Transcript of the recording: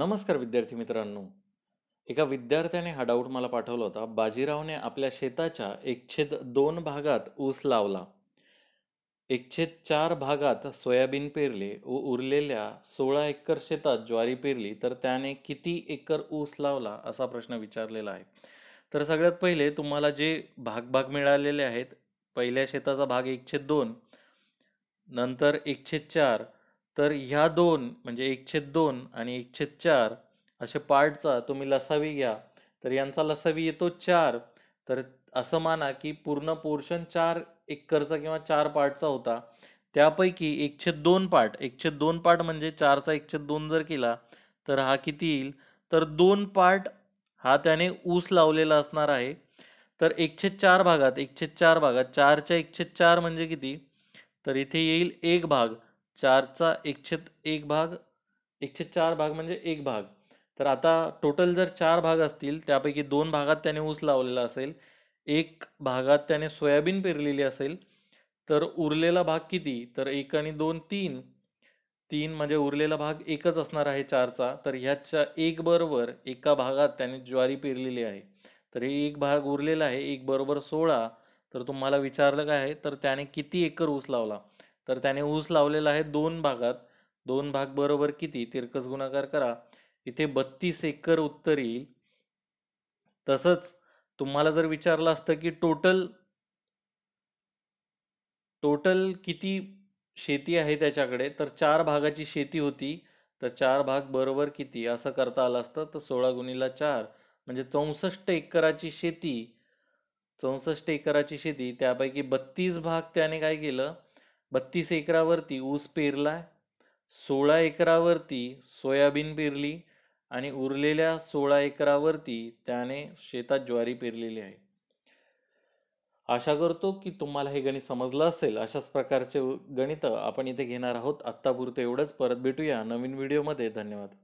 नमस्कार विद्यार्थी मित्रांनो एका विद्यार्थ्याने हा डाऊट मला पाठवला होता बाजीरावने आपल्या शेताच्या छेद दोन भागात ऊस लावला छेद चार भागात सोयाबीन पेरले व उरलेल्या सोळा एकर शेतात ज्वारी पेरली तर त्याने किती एकर ऊस लावला असा प्रश्न विचारलेला आहे तर सगळ्यात पहिले तुम्हाला जे भाग भाग मिळालेले आहेत पहिल्या शेताचा भाग एकछेद दोन नंतर एकछेद चार तर ह्या दोन म्हणजे एक छेद दोन आणि एक छेद चार असे पार्टचा तुम्ही लसावी घ्या तर यांचा लसावी येतो चार तर असं माना की पूर्ण पोर्शन चार एकरचा किंवा चार पार्टचा होता त्यापैकी एकशे दोन पार्ट एकशे दोन पार्ट म्हणजे चारचा एकशे दोन जर केला तर हा किती येईल तर दोन पार्ट हा त्याने ऊस लावलेला असणार आहे तर एकशे चार भागात एकशे चार भागात चारच्या एकशे चार म्हणजे किती तर इथे येईल एक भाग चारचा एकछेद एक भाग एकशे चार भाग म्हणजे एक भाग तर आता टोटल जर चार भाग असतील त्यापैकी दोन भागात त्याने ऊस लावलेला असेल एक भागात त्याने सोयाबीन पेरलेली असेल तर उरलेला भाग किती तर एक आणि दोन तीन तीन म्हणजे उरलेला भाग एकच असणार आहे चारचा तर ह्याच्या एक बरोबर एका भागात त्याने ज्वारी पेरलेली आहे तर हे एक भाग उरलेला आहे एक बरोबर सोळा तर तुम्हाला विचारलं काय आहे तर त्याने किती एकर ऊस लावला तर त्याने ऊस लावलेला आहे दोन भागात दोन भाग बरोबर किती तिरकस गुणाकार करा इथे बत्तीस एकर उत्तर येईल तसंच तुम्हाला जर विचारलं असतं की टोटल टोटल किती शेती आहे त्याच्याकडे तर चार भागाची शेती होती तर चार भाग बरोबर किती असं करता आलं असतं तर सोळा गुणीला चार म्हणजे चौसष्ट एकराची शेती चौसष्ट एकराची शेती त्यापैकी बत्तीस भाग त्याने काय केलं बत्तीस एकरावरती ऊस पेरला सोळा एकरावरती सोयाबीन पेरली आणि उरलेल्या सोळा एकरावरती त्याने शेतात ज्वारी पेरलेली आहे आशा करतो की तुम्हाला हे गणित समजलं असेल अशाच प्रकारचे गणितं आपण इथे घेणार आहोत आत्तापुरते एवढंच परत भेटूया नवीन व्हिडिओमध्ये धन्यवाद